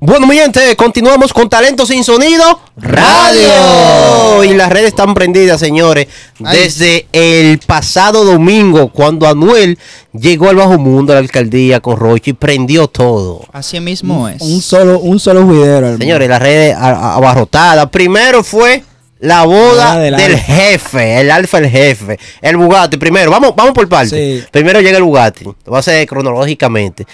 Bueno, mi gente, continuamos con Talento Sin Sonido Radio. Y las redes están prendidas, señores. Desde el pasado domingo, cuando Anuel llegó al bajo mundo a la alcaldía con y prendió todo. Así mismo es. Un solo, un solo Señores, las redes abarrotadas. Primero fue la boda del, jefe, el alfa el jefe, el Bugatti. Primero, vamos, vamos por parte. Primero llega el Bugatti. Lo voy a hacer cronológicamente.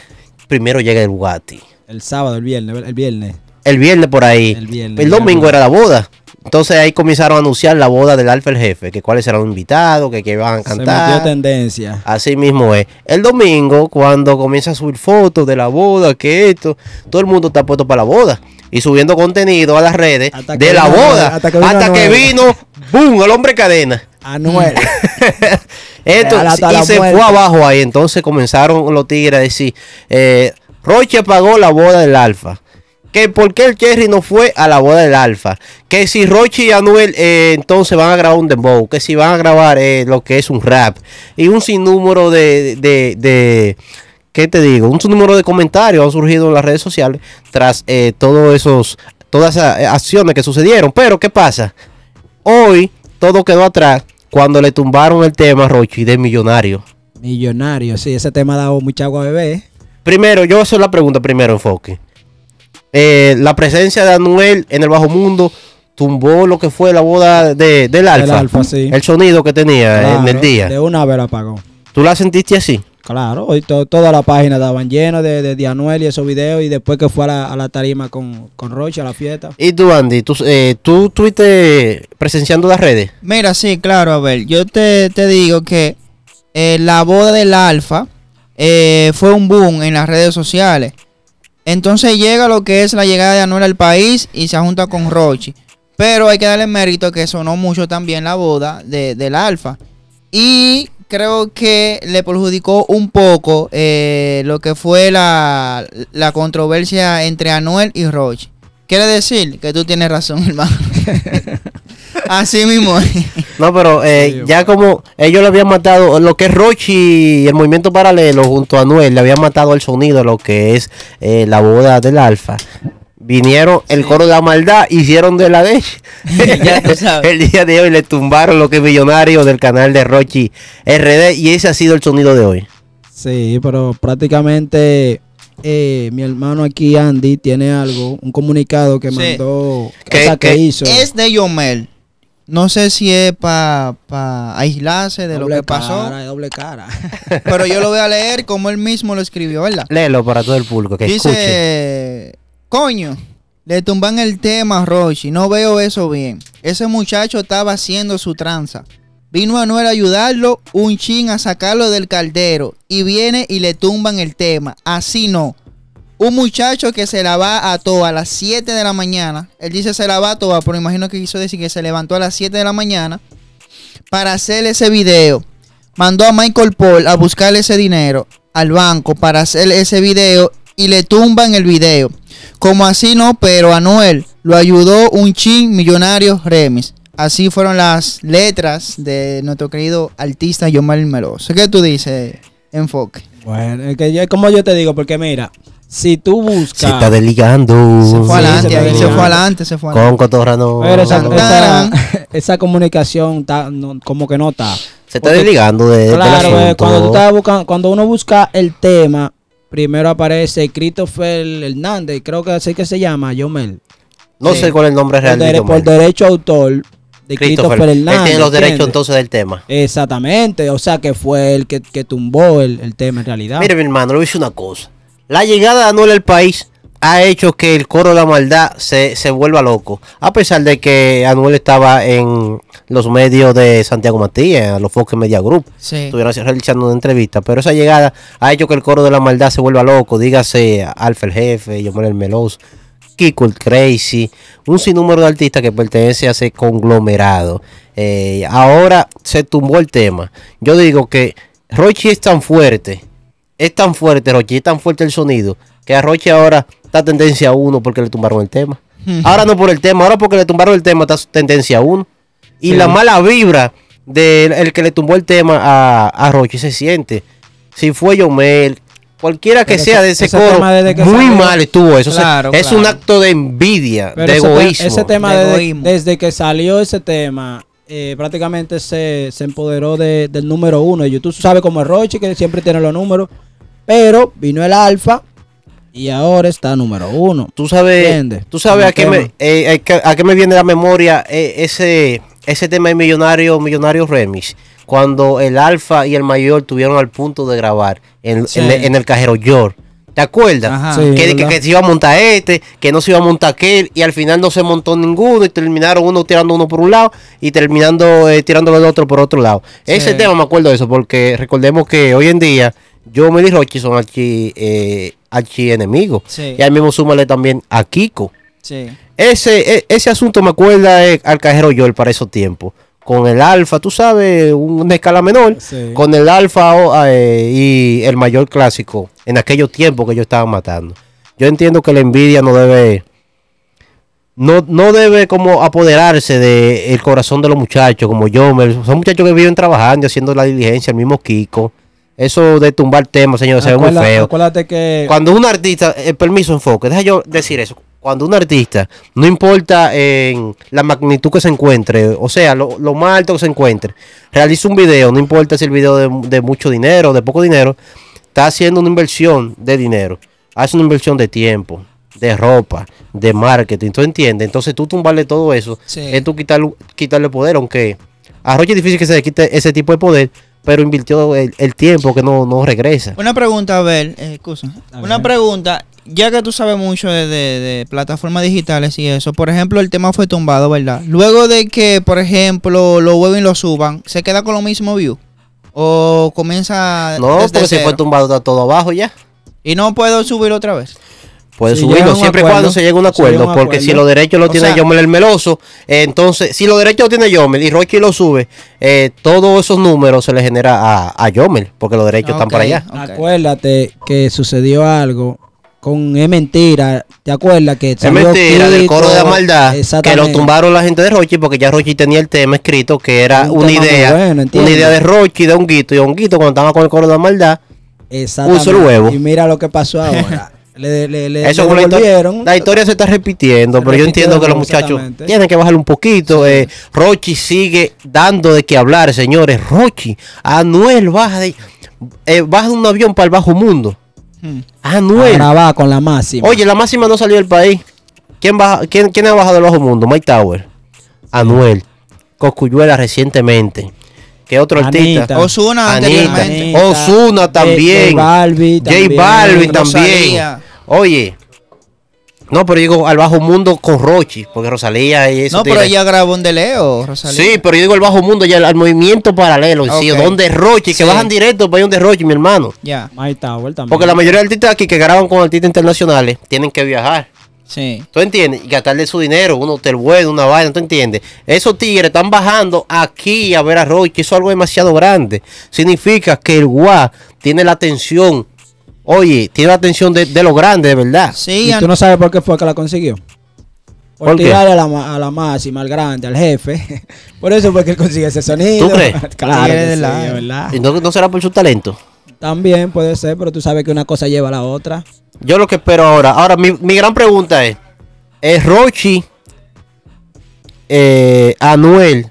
Primero llega el Bugatti. El sábado, el viernes, el viernes. El viernes por ahí. El, domingo era la boda. Entonces ahí comenzaron a anunciar la boda del Alfa el Jefe, que cuáles eran los invitados, que, que iban a cantar. Se tendencia. Así mismo es. El domingo, cuando comienza a subir fotos de la boda, que esto, todo el mundo está puesto para la boda. Y subiendo contenido a las redes de la boda. Hasta que vino, ¡boom! El hombre cadena. Anuel. esto, y se fue abajo ahí. Entonces comenzaron los tigres a decir, eh, Roche pagó la boda del Alfa. Que por qué el Cherry no fue a la boda del Alfa. Que si Roche y Anuel eh, entonces van a grabar un dembow. Que si van a grabar eh, lo que es un rap. Y un sinnúmero de, de, ¿qué te digo? Un sinnúmero de comentarios han surgido en las redes sociales tras eh, todos esos, todas esas acciones que sucedieron. Pero, ¿qué pasa? Hoy todo quedó atrás cuando le tumbaron el tema a Roche de Millonario. Millonario, sí, ese tema ha dado mucha agua a bebé. Primero, yo voy a hacer la pregunta primero, enfoque. Eh, la presencia de Anuel en el bajo mundo tumbó lo que fue la boda de, del Alfa. El, el sonido que tenía en el día. De una vez la apagó. ¿Tú la sentiste así? Claro, hoy toda la página daban llena de, de, Anuel y esos videos y después que fue a la, tarima con, con Roche a la fiesta. ¿Y tú, Andy? ¿Tú, eh, estuviste presenciando las redes? Mira, sí, claro, a ver, yo te, te digo que eh, la boda del Alfa eh, fue un boom en las redes sociales. Entonces llega lo que es la llegada de Anuel al país y se junta con Rochi. Pero hay que darle mérito que sonó mucho también la boda de, del Alfa. Y creo que le perjudicó un poco eh, lo que fue la, controversia entre Anuel y Rochi. Quiere decir que tú tienes razón, hermano. Así mismo. No, pero eh, ya como ellos le habían matado, lo que es Rochi y el movimiento paralelo junto a Noel, le habían matado el sonido, lo que es eh, la boda del alfa. Vinieron el coro de la maldad, hicieron de la de el día de hoy le tumbaron lo que es millonario del canal de Rochi RD y ese ha sido el sonido de hoy. Sí, pero prácticamente eh, mi hermano aquí, Andy, tiene algo, un comunicado que mandó, que, hizo. Es de Yomel no sé si es para aislarse de lo que pasó. Doble cara. pero yo lo voy a leer como él mismo lo escribió, ¿verdad? Léelo para todo el público que Dice, coño, le tumban el tema a Rochi. No veo eso bien. Ese muchacho estaba haciendo su tranza. Vino Manuel a ayudarlo, un chin a sacarlo del caldero. Y viene y le tumban el tema. Así no. Un muchacho que se la va a toa a las 7 de la mañana. Él dice se la va a toa, pero imagino que quiso decir que se levantó a las 7 de la mañana para hacer ese video. Mandó a Michael Paul a buscarle ese dinero al banco para hacer ese video y le tumba en el video. Como así no, pero a Noel lo ayudó un chin millonario Remis. Así fueron las letras de nuestro querido artista Yomar Meloso. ¿Qué tú dices, Enfoque? Bueno, como yo te digo, porque mira, si tú buscas. Se está desligando. Se fue adelante, se, fue adelante, Con Cotorrano. Pero esa, comunicación está como que no está. Se está desligando de. Claro, eh, cuando, estás buscando, cuando uno busca el tema, primero aparece Christopher Hernández, creo que así que se llama, Yomel. No sé cuál es el nombre real. De por derecho autor de Christopher, Hernández. Él tiene los derechos entonces del tema. Exactamente, o sea que fue el que, que tumbó el, el tema en realidad. Mire, mi hermano, le hice una cosa. La llegada de Anuel al país ha hecho que el coro de la maldad se, vuelva loco. A pesar de que Anuel estaba en los medios de Santiago Matías, los Fox Media Group, estuvieron realizando una entrevista. Pero esa llegada ha hecho que el coro de la maldad se vuelva loco. Dígase Alfa el Jefe, Yomel el Melos, Kiko el Crazy, un sinnúmero de artistas que pertenece a ese conglomerado. Eh, ahora se tumbó el tema. Yo digo que Rochi es tan fuerte es tan fuerte, Roche, es tan fuerte el sonido, que a Roche ahora está tendencia a uno porque le tumbaron el tema. Hmm. Ahora no por el tema, ahora porque le tumbaron el tema está tendencia a uno. Y la mala vibra del que le tumbó el tema a, Rochi se siente. Si fue Yomel, cualquiera que sea de ese, coro, muy mal estuvo eso. es un acto de envidia, de egoísmo. ese tema, de Desde, que salió ese tema, eh, prácticamente se, empoderó del número uno y YouTube. Sabe cómo es Roche, que siempre tiene los números. Pero vino el Alfa y ahora está número uno. Tú sabes, tú sabes a qué, me, eh, eh, a qué me viene la memoria eh, ese, ese tema de Millonario, Millonario Remix. Cuando el Alfa y el Mayor tuvieron al punto de grabar en, el cajero York. ¿Te acuerdas? que, que, se iba a montar este, que no se iba a montar aquel, y al final no se montó ninguno, y terminaron uno tirando uno por un lado y terminando tirando el otro por otro lado. Ese tema me acuerdo de eso, porque recordemos que hoy en día me dijo aquí son aquí eh, enemigos. Y al mismo súmale también a Kiko. Ese, e, ese asunto me acuerda eh, al cajero Joel para esos tiempos. Con el alfa, tú sabes, una escala menor. Con el alfa eh, y el mayor clásico. En aquellos tiempos que yo estaba matando. Yo entiendo que la envidia no debe. No, no debe como apoderarse del el corazón de los muchachos, como yo. Son muchachos que viven trabajando, haciendo la diligencia, el mismo Kiko. Eso de tumbar temas, señor, se ve muy feo. Acuérdate que. Cuando un artista. el eh, permiso, enfoque. Deja yo decir eso. Cuando un artista, no importa eh, en la magnitud que se encuentre, o sea, lo, más alto que se encuentre, realiza un video, no importa si el video de, mucho dinero o de poco dinero, está haciendo una inversión de dinero, hace una inversión de tiempo, de ropa, de marketing, ¿tú entiendes? Entonces tú tumbarle todo eso, es tú quitarle, quitarle poder, aunque a es difícil que se quite ese tipo de poder, pero invirtió el, tiempo que no, no, regresa. Una pregunta, Abel, excusa. Eh, Una pregunta, ya que tú sabes mucho de, plataformas digitales y eso, por ejemplo, el tema fue tumbado, ¿verdad? Luego de que, por ejemplo, lo vuelven y lo suban, ¿se queda con lo mismo view? ¿O comienza.? No, porque si fue tumbado está todo abajo ya. ¿Y no puedo subir otra vez? Puede subirlo siempre y cuando se llegue a un acuerdo, porque si los derechos lo tiene Yomel el meloso, entonces, si los derechos lo tiene Yomel y Rocky lo sube, eh, todos esos números se le genera a, a Yomel, porque los derechos están para allá. Acuérdate que sucedió algo con Es Mentira, ¿te acuerdas que Es Mentira, del coro de la maldad, que lo tumbaron la gente de Rochi porque ya Rochi tenía el tema escrito, que era una idea, una idea de Rochi, de Honguito, y Honguito cuando estaba con el coro de la maldad, puso el huevo. Y mira lo que pasó ahora. Eso la, historia, se está repitiendo, pero yo entiendo que los muchachos tienen que bajar un poquito. Eh, Rochi sigue dando de qué hablar, señores. Rochi, Anuel baja de, eh, baja un avión para el bajo mundo. Hmm. Anuel. va con la máxima. Oye, la máxima no salió del país. ¿Quién, quién, quién ha bajado del bajo mundo? Mike Tower. Anuel. Cocuyuela recientemente. ¿Qué otro artista? Osuna Anita. también. también. Balvin también. Oye. No, pero digo al bajo mundo con Rochi, porque Rosalía y eso. No, pero ella grabó un deleo, Rosalía. Sí, pero yo digo al bajo mundo, ya al movimiento paralelo, sí, donde Rochi, que bajan directo para ir donde Rochi, mi hermano. Ya. Yeah. está, también. Porque la mayoría de artistas aquí que graban con artistas internacionales tienen que viajar. Sí. ¿Tú entiendes? Y gastarle su dinero, un hotel bueno, una vaina, ¿tú entiendes? Esos tigres están bajando aquí a ver a Rochi, eso es algo demasiado grande. Significa que el guá tiene la atención Oye, tiene atención de, de los grandes, de verdad. Sí, ¿Y tú no sabes por qué fue que la consiguió? Por, ¿Por tirarle a la, a la, máxima, al grande, al jefe. por eso fue que él consigue ese sonido. ¿Tú crees? claro. ¿Y no, será por su talento? También puede ser, pero tú sabes que una cosa lleva a la otra. Yo lo que espero ahora. Ahora, mi, gran pregunta es: ¿Es Rochi, eh, Anuel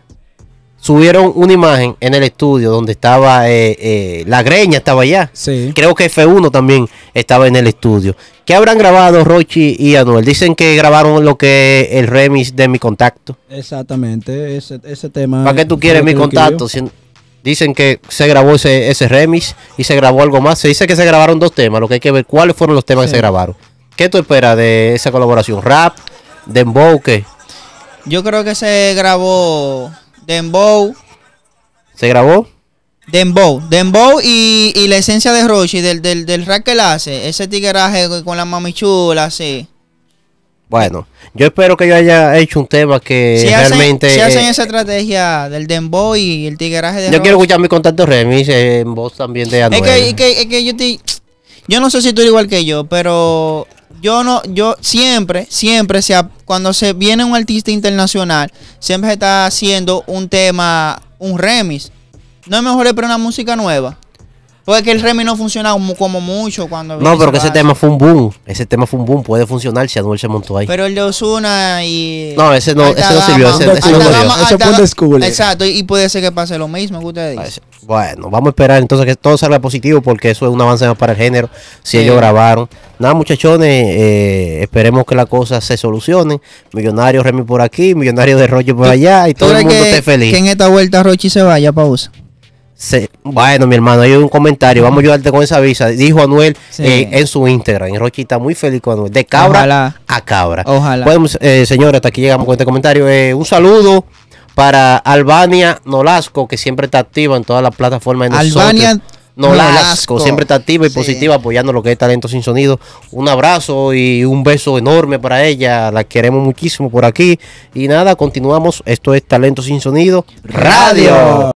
subieron una imagen en el estudio donde estaba eh, eh, la greña, estaba allá. Sí. Creo que F1 también estaba en el estudio. ¿Qué habrán grabado Rochi y Anuel? Dicen que grabaron lo que el remix de Mi Contacto. Exactamente, ese, tema. ¿Para qué tú quieres Mi Contacto? Dicen que se grabó ese, ese remix y se grabó algo más. Se dice que se grabaron dos temas, lo que hay que ver cuáles fueron los temas que se grabaron. ¿Qué tú esperas de esa colaboración? ¿Rap? de Yo creo que se grabó Dembow. ¿Se grabó? Dembow, Dembow y, y la esencia de Rochi, del, del, del rap que él hace, ese tigueraje con la mamichula, así. Bueno, yo espero que yo haya hecho un tema que realmente. si hacen eh, esa estrategia del Dembow y el tigueraje de. Yo quiero escuchar mi contacto remis en voz también de Anuel. Es que, es que yo, te, yo no sé si tú eres igual que yo, pero yo no, yo siempre, siempre, sea, cuando se viene un artista internacional, siempre está haciendo un tema, un remix. No es mejor para una música nueva que el Remy no funcionaba como, mucho cuando. No, pero que ese tema fue un boom. Ese tema fue un boom. Puede funcionar si Anuel se montó ahí. Pero el de Osuna y. No, ese no, ese no sirvió. Ese, fue un descubre. Exacto, y puede ser que pase lo mismo Bueno, vamos a esperar entonces que todo salga positivo porque eso es un avance para el género. Si ellos grabaron. Nada, muchachones, eh, esperemos que las cosas se solucione. Millonario Remy por aquí, millonario de Roche por allá y todo el mundo esté feliz. Que en esta vuelta Rochi se vaya, pausa bueno, mi hermano, hay un comentario. Vamos a ayudarte con esa visa. Dijo Anuel eh, en su Instagram. En muy feliz con Anuel. De cabra a cabra. Ojalá. Podemos, eh, señores, hasta aquí llegamos con este comentario. Eh, un saludo para Albania Nolasco, que siempre está activa en todas las plataformas. Albania Nolasco, siempre está activa y positiva apoyando lo que es Talento Sin Sonido. Un abrazo y un beso enorme para ella. La queremos muchísimo por aquí. Y nada, continuamos. Esto es Talento Sin Sonido Radio.